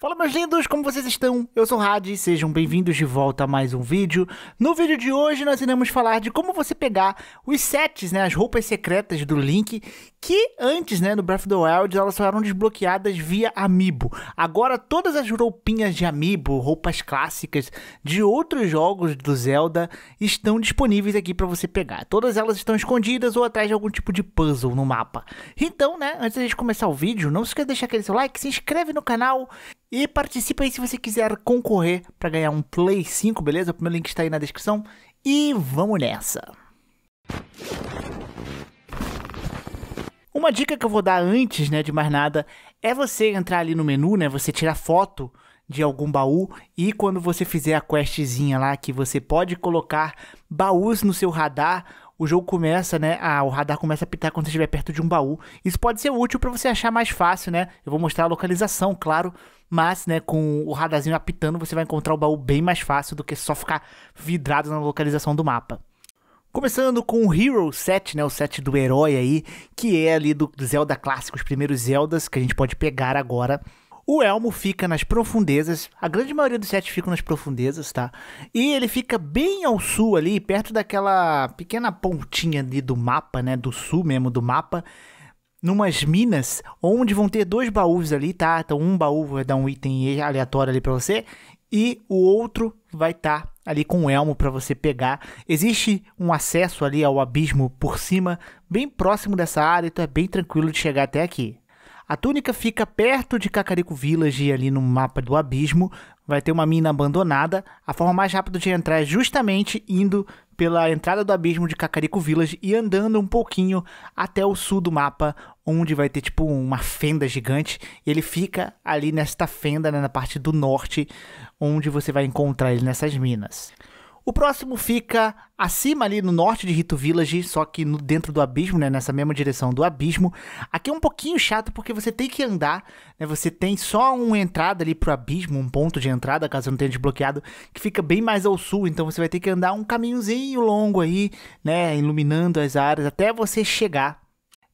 Fala meus lindos, como vocês estão? Eu sou o Hadi, sejam bem-vindos de volta a mais um vídeo. No vídeo de hoje nós iremos falar de como você pegar os sets, né, as roupas secretas do Link que antes, né, no Breath of the Wild, elas só eram desbloqueadas via Amiibo. Agora todas as roupinhas de Amiibo, roupas clássicas de outros jogos do Zelda estão disponíveis aqui para você pegar. Todas elas estão escondidas ou atrás de algum tipo de puzzle no mapa. Então, né, antes da gente começar o vídeo, não se esqueça de deixar aquele seu like, se inscreve no canal e participe aí se você quiser concorrer para ganhar um Play 5, beleza? O primeiro link está aí na descrição e vamos nessa. Uma dica que eu vou dar antes, né, de mais nada, é você entrar ali no menu, né, você tirar foto de algum baú e quando você fizer a questzinha lá que você pode colocar baús no seu radar, o jogo começa, né? Ah, o radar começa a pitar quando você estiver perto de um baú. Isso pode ser útil para você achar mais fácil, né? Eu vou mostrar a localização, claro, mas, né, com o radarzinho apitando, você vai encontrar o baú bem mais fácil do que só ficar vidrado na localização do mapa. Começando com o Hero 7, né, o set do herói aí, que é ali do Zelda clássico, os primeiros Zeldas que a gente pode pegar agora. O elmo fica nas profundezas, a grande maioria dos sets ficam nas profundezas, tá? E ele fica bem ao sul ali, perto daquela pequena pontinha ali do mapa, né, do sul mesmo do mapa, numas minas, onde vão ter dois baús ali, tá? Então um baú vai dar um item aleatório ali para você e o outro vai estar tá ali com o elmo para você pegar. Existe um acesso ali ao abismo por cima, bem próximo dessa área, então é bem tranquilo de chegar até aqui. A túnica fica perto de Cacarico Village, ali no mapa do abismo. Vai ter uma mina abandonada. A forma mais rápida de entrar é justamente indo pela entrada do abismo de Cacarico Village e andando um pouquinho até o sul do mapa, onde vai ter tipo uma fenda gigante. E ele fica ali nesta fenda, né, na parte do norte, onde você vai encontrar ele nessas minas. O próximo fica acima ali no norte de Rito Village, só que no, dentro do abismo, né? Nessa mesma direção do abismo. Aqui é um pouquinho chato porque você tem que andar, né? Você tem só uma entrada ali pro abismo, um ponto de entrada, caso não tenha desbloqueado, que fica bem mais ao sul. Então você vai ter que andar um caminhozinho longo aí, né? Iluminando as áreas até você chegar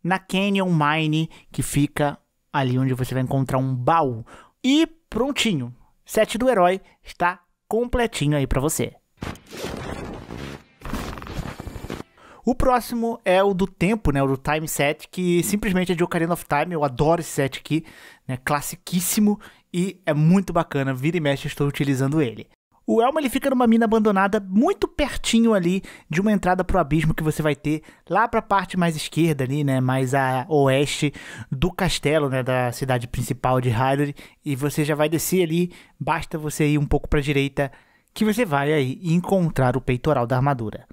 na Canyon Mine, que fica ali onde você vai encontrar um baú. E prontinho, set do herói está completinho aí para você. O próximo é o do tempo, né? O do time set, que simplesmente é de Ocarina of Time. Eu adoro esse set aqui, né? Classiquíssimo e é muito bacana. Vira e mexe, estou utilizando ele. O Elmo ele fica numa mina abandonada muito pertinho ali de uma entrada pro abismo que você vai ter lá pra parte mais esquerda ali, né, mais a oeste do castelo, né, da cidade principal de Hyrule, e você já vai descer ali, basta você ir um pouco pra direita que você vai aí encontrar o peitoral da armadura.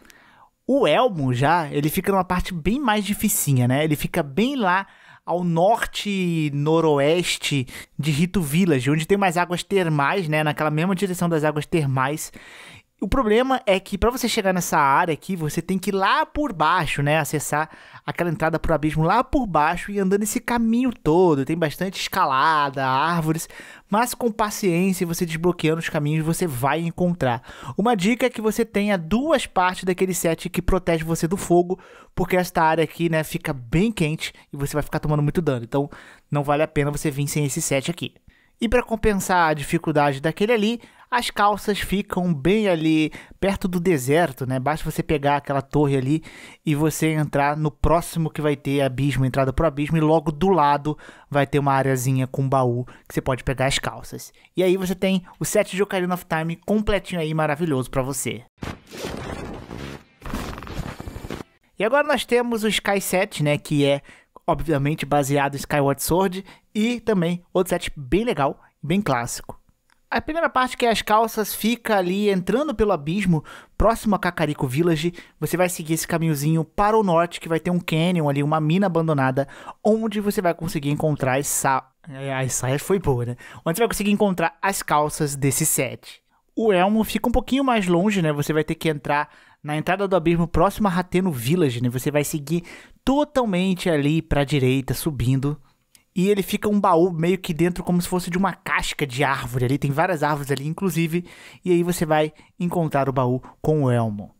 O elmo já, ele fica numa parte bem mais dificinha, né? Ele fica bem lá ao norte noroeste de Rito Village, onde tem mais águas termais, né? Naquela mesma direção das águas termais. O problema é que para você chegar nessa área aqui, você tem que ir lá por baixo, né? Acessar aquela entrada pro abismo lá por baixo e andando esse caminho todo. Tem bastante escalada, árvores, mas com paciência e você desbloqueando os caminhos, você vai encontrar. Uma dica é que você tenha duas partes daquele set que protege você do fogo, porque esta área aqui, né, fica bem quente e você vai ficar tomando muito dano. Então, não vale a pena você vir sem esse set aqui. E para compensar a dificuldade daquele ali, as calças ficam bem ali perto do deserto, né? Basta você pegar aquela torre ali e você entrar no próximo que vai ter abismo, entrada pro abismo, e logo do lado vai ter uma areazinha com baú que você pode pegar as calças. E aí você tem o set de Ocarina of Time completinho aí, maravilhoso para você. E agora nós temos o Sky 7, né, que é obviamente baseado em Skyward Sword e também outro set bem legal, bem clássico. A primeira parte, que é as calças, fica ali entrando pelo abismo, próximo a Cacarico Village. Você vai seguir esse caminhozinho para o norte, que vai ter um canyon ali, uma mina abandonada, onde você vai conseguir encontrar as sa... É, as saias foi boa, né? Onde você vai conseguir encontrar as calças desse set. O Elmo fica um pouquinho mais longe, né? Você vai ter que entrar na entrada do abismo próximo a Rateno Village, né? Você vai seguir totalmente ali para a direita, subindo e ele fica um baú meio que dentro, como se fosse de uma casca de árvore ali. Tem várias árvores ali, inclusive. E aí você vai encontrar o baú com o elmo.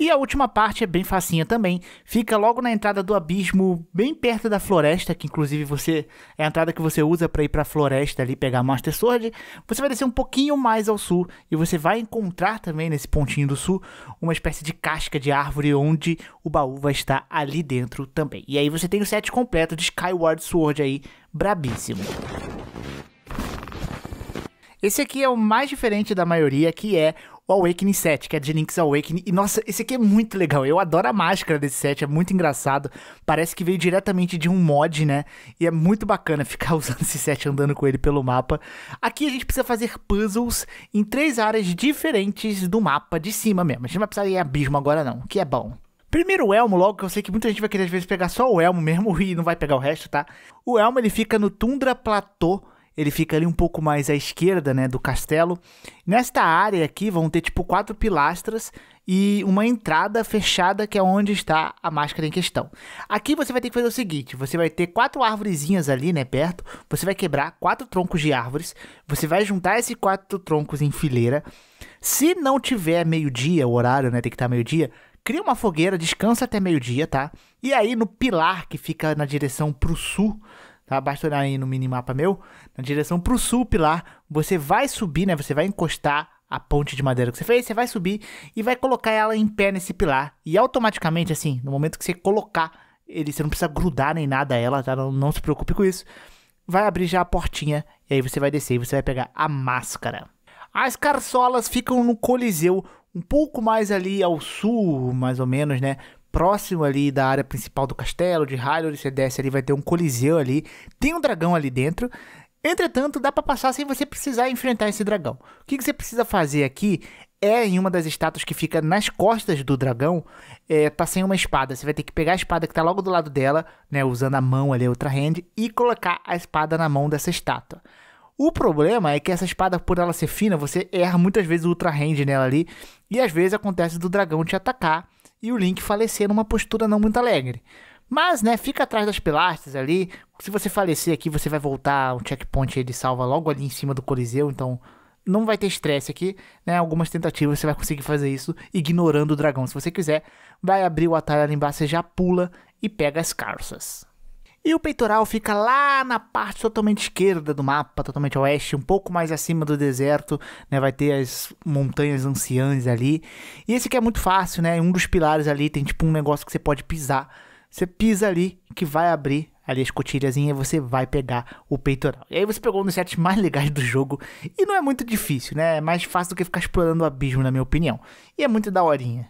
E a última parte é bem facinha também. Fica logo na entrada do abismo, bem perto da floresta, que inclusive você é a entrada que você usa para ir para a floresta ali pegar Master Sword. Você vai descer um pouquinho mais ao sul e você vai encontrar também nesse pontinho do sul uma espécie de casca de árvore onde o baú vai estar ali dentro também. E aí você tem o set completo de Skyward Sword aí, brabíssimo. Esse aqui é o mais diferente da maioria, que é o Awakening 7, que é de Jinx Awakening. E nossa, esse aqui é muito legal. Eu adoro a máscara desse set, é muito engraçado. Parece que veio diretamente de um mod, né? E é muito bacana ficar usando esse set andando com ele pelo mapa. Aqui a gente precisa fazer puzzles em três áreas diferentes do mapa de cima mesmo. A gente não vai precisar ir abismo agora não, que é bom. Primeiro o elmo, logo que eu sei que muita gente vai querer às vezes pegar só o elmo mesmo e não vai pegar o resto, tá? O elmo ele fica no Tundra Plateau ele fica ali um pouco mais à esquerda, né, do castelo. Nesta área aqui vão ter tipo quatro pilastras e uma entrada fechada que é onde está a máscara em questão. Aqui você vai ter que fazer o seguinte, você vai ter quatro árvorezinhas ali, né, perto. Você vai quebrar quatro troncos de árvores, você vai juntar esses quatro troncos em fileira. Se não tiver meio-dia, o horário, né, tem que estar meio-dia, cria uma fogueira, descansa até meio-dia, tá? E aí no pilar que fica na direção pro sul, tá? Basta olhar aí no minimapa meu, na direção pro SUP lá, você vai subir, né? Você vai encostar a ponte de madeira que você fez, você vai subir e vai colocar ela em pé nesse pilar. E automaticamente, assim, no momento que você colocar ele, você não precisa grudar nem nada a ela, tá? Não, não se preocupe com isso. Vai abrir já a portinha e aí você vai descer e você vai pegar a máscara. As carçolas ficam no Coliseu, um pouco mais ali ao sul, mais ou menos, né? próximo ali da área principal do castelo, de Hyrule, você desce ali, vai ter um coliseu ali, tem um dragão ali dentro. Entretanto, dá para passar sem você precisar enfrentar esse dragão. O que, que você precisa fazer aqui é em uma das estátuas que fica nas costas do dragão, é, tá sem uma espada. Você vai ter que pegar a espada que tá logo do lado dela, né, usando a mão ali, a outra hand, e colocar a espada na mão dessa estátua. O problema é que essa espada, por ela ser fina, você erra muitas vezes o ultra hand nela ali, e às vezes acontece do dragão te atacar e o Link falecer numa postura não muito alegre. Mas, né, fica atrás das pilastras ali. Se você falecer aqui, você vai voltar. O checkpoint ele salva logo ali em cima do Coliseu, então não vai ter estresse aqui, né? Algumas tentativas você vai conseguir fazer isso ignorando o dragão. Se você quiser, vai abrir o atalho ali embaixo, você já pula e pega as carças. E o peitoral fica lá na parte totalmente esquerda do mapa, totalmente oeste, um pouco mais acima do deserto, né? Vai ter as montanhas anciãs ali. E esse aqui é muito fácil, né? Um dos pilares ali tem tipo um negócio que você pode pisar. Você pisa ali que vai abrir ali as escotilhazinha e você vai pegar o peitoral. E aí você pegou um dos sets mais legais do jogo e não é muito difícil, né? É mais fácil do que ficar explorando o abismo, na minha opinião. E é muito daorinha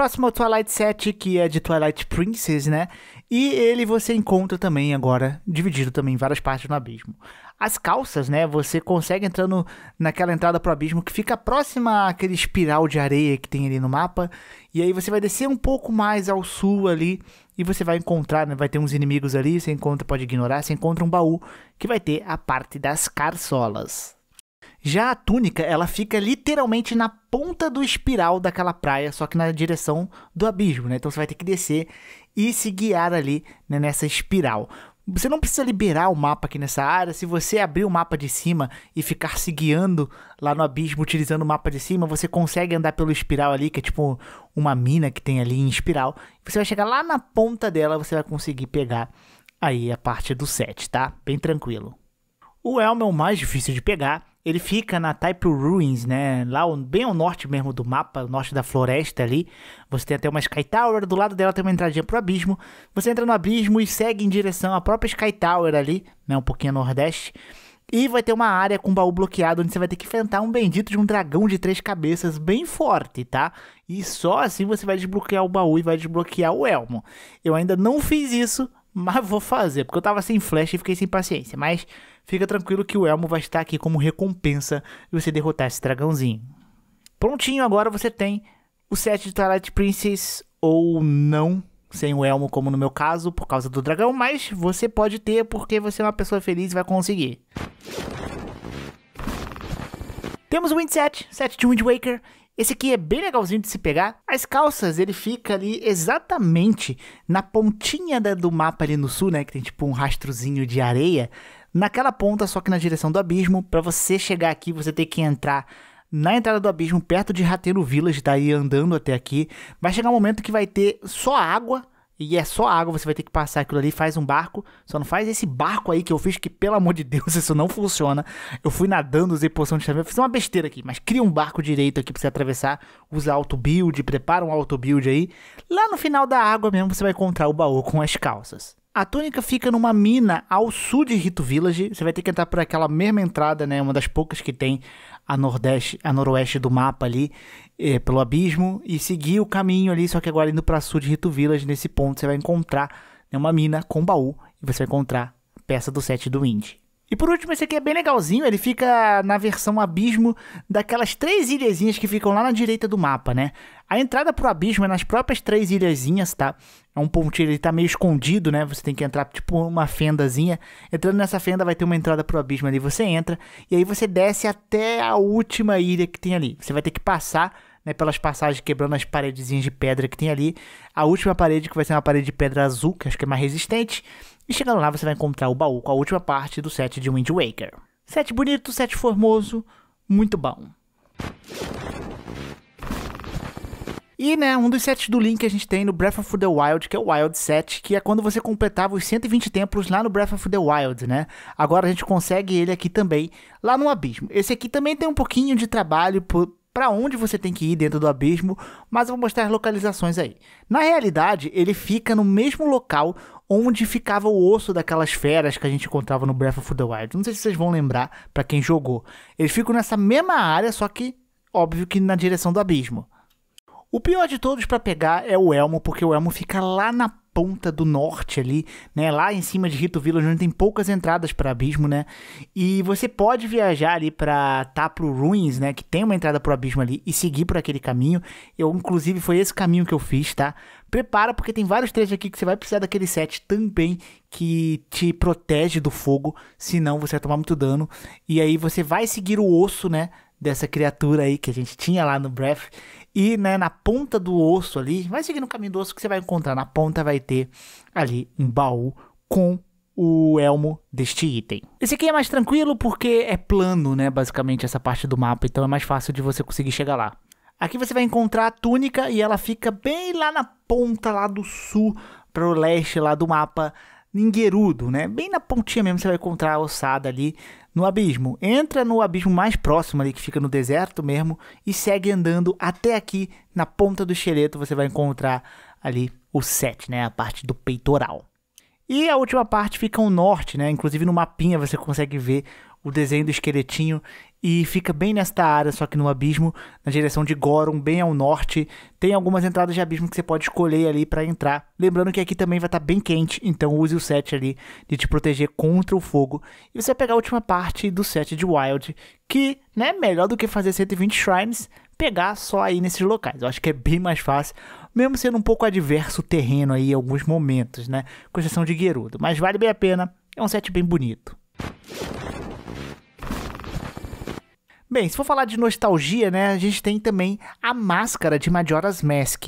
próximo ao Twilight 7, que é de Twilight Princess, né? E ele você encontra também agora, dividido também em várias partes no abismo. As calças, né? Você consegue entrando naquela entrada pro abismo que fica próxima àquele espiral de areia que tem ali no mapa. E aí você vai descer um pouco mais ao sul ali e você vai encontrar, né? Vai ter uns inimigos ali, você encontra, pode ignorar, você encontra um baú que vai ter a parte das carçolas. Já a túnica, ela fica literalmente na ponta do espiral daquela praia, só que na direção do abismo, né? Então você vai ter que descer e se guiar ali né, nessa espiral. Você não precisa liberar o mapa aqui nessa área. Se você abrir o mapa de cima e ficar se guiando lá no abismo utilizando o mapa de cima, você consegue andar pelo espiral ali, que é tipo uma mina que tem ali em espiral. Você vai chegar lá na ponta dela, você vai conseguir pegar aí a parte do set, tá? Bem tranquilo. O elmo é o mais difícil de pegar ele fica na Type Ruins, né? Lá bem ao norte mesmo do mapa, norte da floresta ali. Você tem até uma Sky Tower, do lado dela tem uma entradinha pro abismo. Você entra no abismo e segue em direção à própria Sky Tower ali, né? Um pouquinho a nordeste. E vai ter uma área com baú bloqueado onde você vai ter que enfrentar um bendito de um dragão de três cabeças bem forte, tá? E só assim você vai desbloquear o baú e vai desbloquear o elmo. Eu ainda não fiz isso, mas vou fazer, porque eu tava sem flecha e fiquei sem paciência. Mas fica tranquilo que o elmo vai estar aqui como recompensa de você derrotar esse dragãozinho. Prontinho, agora você tem o set de Twilight Princess ou não, sem o elmo, como no meu caso, por causa do dragão, mas você pode ter porque você é uma pessoa feliz e vai conseguir. Temos o Wind Set, set de Wind Waker, esse aqui é bem legalzinho de se pegar. As calças, ele fica ali exatamente na pontinha da, do mapa ali no sul, né? Que tem tipo um rastrozinho de areia. Naquela ponta, só que na direção do abismo. Para você chegar aqui, você tem que entrar na entrada do abismo, perto de Rateiro Village, daí tá andando até aqui. Vai chegar um momento que vai ter só água e é só água, você vai ter que passar aquilo ali, faz um barco, só não faz esse barco aí que eu fiz, que pelo amor de Deus, isso não funciona. Eu fui nadando, usei poção de chave, eu fiz uma besteira aqui, mas cria um barco direito aqui pra você atravessar, usa auto-build, prepara um auto-build aí. Lá no final da água mesmo você vai encontrar o baú com as calças. A túnica fica numa mina ao sul de Rito Village. Você vai ter que entrar por aquela mesma entrada, né? Uma das poucas que tem a nordeste, a noroeste do mapa ali, é, pelo abismo, e seguir o caminho ali, só que agora indo para sul de Rito Village, nesse ponto você vai encontrar né, uma mina com baú, e você vai encontrar peça do set do Indy. E por último, esse aqui é bem legalzinho, ele fica na versão abismo daquelas três ilhazinhas que ficam lá na direita do mapa, né? A entrada pro abismo é nas próprias três ilhazinhas, tá? É um pontinho ele tá meio escondido, né? Você tem que entrar tipo uma fendazinha. Entrando nessa fenda vai ter uma entrada pro abismo ali, você entra e aí você desce até a última ilha que tem ali. Você vai ter que passar né, pelas passagens quebrando as paredezinhas de pedra que tem ali. A última parede que vai ser uma parede de pedra azul, que acho que é mais resistente. E chegando lá, você vai encontrar o baú com a última parte do set de Wind Waker. Set bonito, set formoso, muito bom. E, né, um dos sets do Link que a gente tem no Breath of the Wild, que é o Wild Set, que é quando você completava os 120 templos lá no Breath of the Wild, né? Agora a gente consegue ele aqui também, lá no Abismo. Esse aqui também tem um pouquinho de trabalho por, para onde você tem que ir dentro do abismo, mas eu vou mostrar as localizações aí. Na realidade, ele fica no mesmo local onde ficava o osso daquelas feras que a gente encontrava no Breath of the Wild. Não sei se vocês vão lembrar para quem jogou. ele fica nessa mesma área, só que óbvio que na direção do abismo. O pior de todos para pegar é o Elmo, porque o Elmo fica lá na ponta do norte ali, né, lá em cima de Rito Village, onde tem poucas entradas para abismo, né? E você pode viajar ali para Tapro tá Ruins, né, que tem uma entrada para abismo ali e seguir por aquele caminho. Eu inclusive foi esse caminho que eu fiz, tá? Prepara porque tem vários trechos aqui que você vai precisar daquele set também que te protege do fogo, senão você vai tomar muito dano. E aí você vai seguir o osso, né, dessa criatura aí que a gente tinha lá no Breath e né, na ponta do osso ali, vai seguir no caminho do osso que você vai encontrar. Na ponta vai ter ali um baú com o elmo deste item. Esse aqui é mais tranquilo porque é plano, né? Basicamente, essa parte do mapa, então é mais fácil de você conseguir chegar lá. Aqui você vai encontrar a túnica e ela fica bem lá na ponta lá do sul, para o leste lá do mapa Ninguerudo, né? Bem na pontinha mesmo você vai encontrar a ossada ali no abismo. Entra no abismo mais próximo ali que fica no deserto mesmo e segue andando até aqui na ponta do xereto você vai encontrar ali o set, né? A parte do peitoral. E a última parte fica ao norte, né? Inclusive no mapinha você consegue ver o desenho do esqueletinho e fica bem nesta área, só que no abismo, na direção de Goron, bem ao norte. Tem algumas entradas de abismo que você pode escolher ali para entrar. Lembrando que aqui também vai estar tá bem quente, então use o set ali de te proteger contra o fogo. E você vai pegar a última parte do set de Wild, que, né, melhor do que fazer 120 shrines, pegar só aí nesses locais. Eu acho que é bem mais fácil, mesmo sendo um pouco adverso o terreno aí em alguns momentos, né, com exceção de Gerudo, mas vale bem a pena. É um set bem bonito. Bem, se for falar de nostalgia, né, a gente tem também a máscara de Majora's Mask.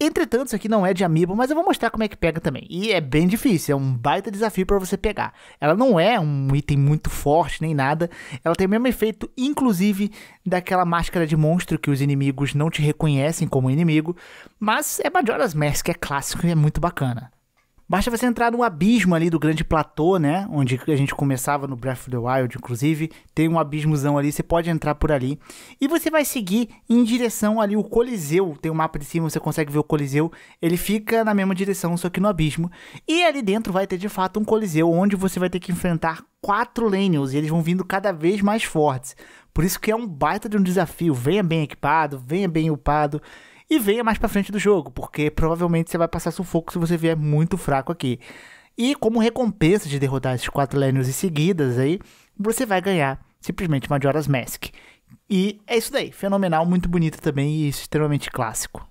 Entretanto, isso aqui não é de amiibo, mas eu vou mostrar como é que pega também. E é bem difícil, é um baita desafio para você pegar. Ela não é um item muito forte nem nada, ela tem o mesmo efeito, inclusive, daquela máscara de monstro que os inimigos não te reconhecem como inimigo, mas é Majora's Mask, é clássico e é muito bacana. Basta você entrar no abismo ali do grande platô, né? Onde a gente começava no Breath of the Wild, inclusive. Tem um abismozão ali, você pode entrar por ali. E você vai seguir em direção ali o Coliseu. Tem um mapa de cima, você consegue ver o Coliseu. Ele fica na mesma direção, só que no abismo. E ali dentro vai ter de fato um Coliseu, onde você vai ter que enfrentar quatro Lenials. E eles vão vindo cada vez mais fortes. Por isso que é um baita de um desafio. Venha bem equipado, venha bem upado e venha mais para frente do jogo, porque provavelmente você vai passar sufoco se você vier muito fraco aqui. E como recompensa de derrotar esses quatro Lanios em seguidas aí, você vai ganhar simplesmente Majora's Mask. E é isso daí, fenomenal, muito bonito também e extremamente clássico.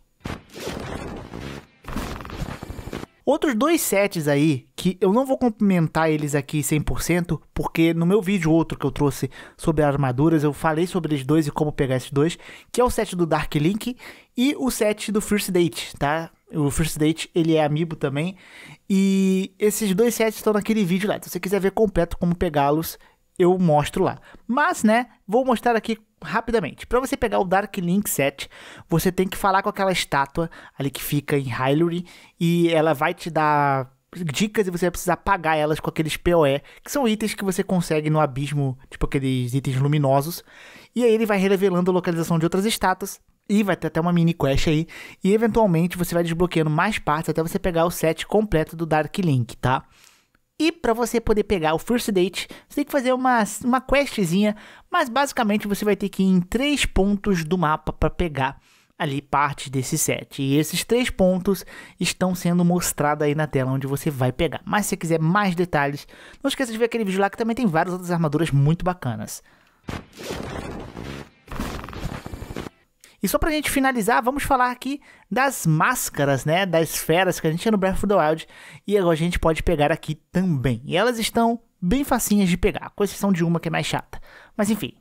Outros dois sets aí, que eu não vou complementar eles aqui 100%, porque no meu vídeo outro que eu trouxe sobre armaduras, eu falei sobre eles dois e como pegar esses dois, que é o set do Dark Link e o set do First Date, tá? O First Date, ele é amiibo também, e esses dois sets estão naquele vídeo lá, então, se você quiser ver completo como pegá-los, eu mostro lá. Mas, né, vou mostrar aqui rapidamente. Para você pegar o Dark Link 7, você tem que falar com aquela estátua ali que fica em Hyrule e ela vai te dar dicas e você vai precisar pagar elas com aqueles POE, que são itens que você consegue no abismo, tipo aqueles itens luminosos. E aí ele vai revelando a localização de outras estátuas e vai ter até uma mini quest aí. E eventualmente você vai desbloqueando mais partes até você pegar o set completo do Dark Link, tá? E para você poder pegar o First Date, você tem que fazer uma, uma questzinha, mas basicamente você vai ter que ir em três pontos do mapa para pegar ali parte desse set. E esses três pontos estão sendo mostrados aí na tela onde você vai pegar. Mas se você quiser mais detalhes, não esqueça de ver aquele vídeo lá que também tem várias outras armaduras muito bacanas. E só pra gente finalizar, vamos falar aqui das máscaras, né? Das feras que a gente tinha no Breath of the Wild. E agora a gente pode pegar aqui também. E elas estão bem facinhas de pegar, com exceção de uma que é mais chata. Mas enfim,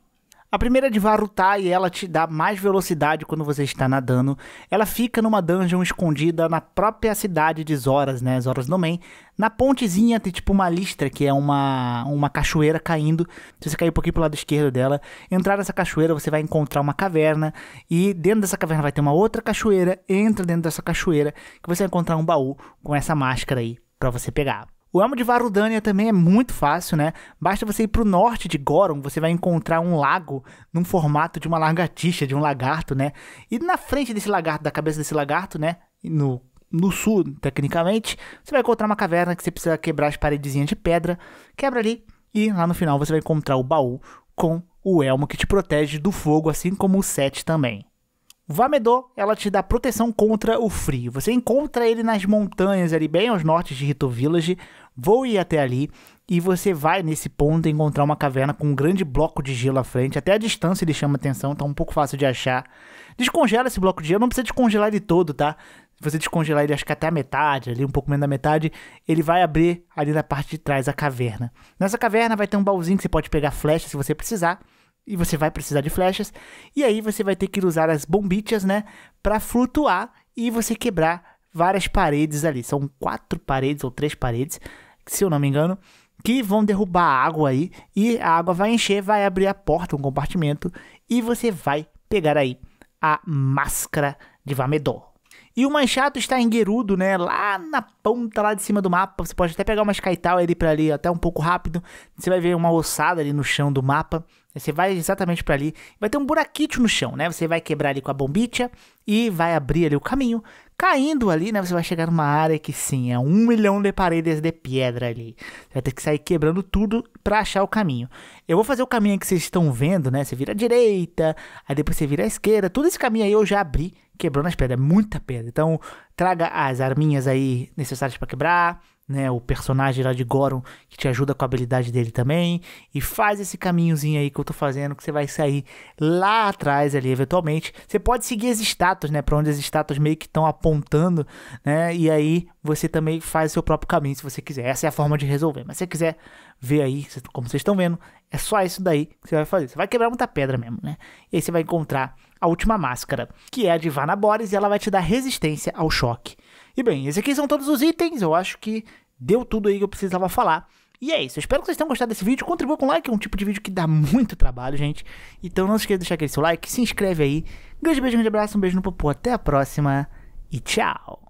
a primeira é de Varutai, ela te dá mais velocidade quando você está nadando. Ela fica numa dungeon escondida na própria cidade de Zoras, né? Zoras no Domain. Na pontezinha tem tipo uma listra, que é uma, uma cachoeira caindo. Se você cair um pouquinho pro lado esquerdo dela, entrar nessa cachoeira, você vai encontrar uma caverna. E dentro dessa caverna vai ter uma outra cachoeira. Entra dentro dessa cachoeira, que você vai encontrar um baú com essa máscara aí para você pegar. O elmo de Varudânia também é muito fácil, né? Basta você ir para o norte de Goron, você vai encontrar um lago num formato de uma lagartixa, de um lagarto, né? E na frente desse lagarto, da cabeça desse lagarto, né? No, no sul, tecnicamente, você vai encontrar uma caverna que você precisa quebrar as paredezinhas de pedra, quebra ali e lá no final você vai encontrar o baú com o elmo que te protege do fogo, assim como o set também. Vamedor, ela te dá proteção contra o frio. Você encontra ele nas montanhas ali, bem aos norte de Rito Village. Vou ir até ali e você vai nesse ponto encontrar uma caverna com um grande bloco de gelo à frente. Até a distância ele chama atenção, então tá um pouco fácil de achar. Descongela esse bloco de gelo, não precisa descongelar ele todo, tá? Se você descongelar ele, acho que até a metade, ali um pouco menos da metade, ele vai abrir ali na parte de trás a caverna. Nessa caverna vai ter um baúzinho que você pode pegar flecha se você precisar e você vai precisar de flechas, e aí você vai ter que usar as bombichas, né, para flutuar e você quebrar várias paredes ali. São quatro paredes ou três paredes, se eu não me engano, que vão derrubar a água aí e a água vai encher, vai abrir a porta, um compartimento e você vai pegar aí a máscara de Vamedor. E o Manchato está em Gerudo, né? Lá na ponta, lá de cima do mapa. Você pode até pegar uma Skytal ali para ali, até um pouco rápido. Você vai ver uma ossada ali no chão do mapa. Você vai exatamente para ali. Vai ter um buraquite no chão, né? Você vai quebrar ali com a bombicha e vai abrir ali o caminho. Caindo ali, né? Você vai chegar numa área que sim, é um milhão de paredes de pedra ali. Você vai ter que sair quebrando tudo para achar o caminho. Eu vou fazer o caminho que vocês estão vendo, né? Você vira à direita, aí depois você vira à esquerda. Todo esse caminho aí eu já abri quebrou nas pedras, é muita pedra. Então, traga as arminhas aí necessárias para quebrar, né, o personagem lá de Goron que te ajuda com a habilidade dele também e faz esse caminhozinho aí que eu tô fazendo que você vai sair lá atrás ali eventualmente. Você pode seguir as estátuas, né, para onde as estátuas meio que estão apontando, né? E aí você também faz o seu próprio caminho se você quiser. Essa é a forma de resolver. Mas se você quiser ver aí, como vocês estão vendo, é só isso daí que você vai fazer. Você vai quebrar muita pedra mesmo, né? E aí você vai encontrar a última máscara, que é a de Vana Boris, e ela vai te dar resistência ao choque. E bem, esses aqui são todos os itens, eu acho que deu tudo aí que eu precisava falar. E é isso, eu espero que vocês tenham gostado desse vídeo. Contribua com like, é um tipo de vídeo que dá muito trabalho, gente. Então não se esqueça de deixar aquele seu like, se inscreve aí. Grande beijo, grande abraço, um beijo no popô, até a próxima e tchau!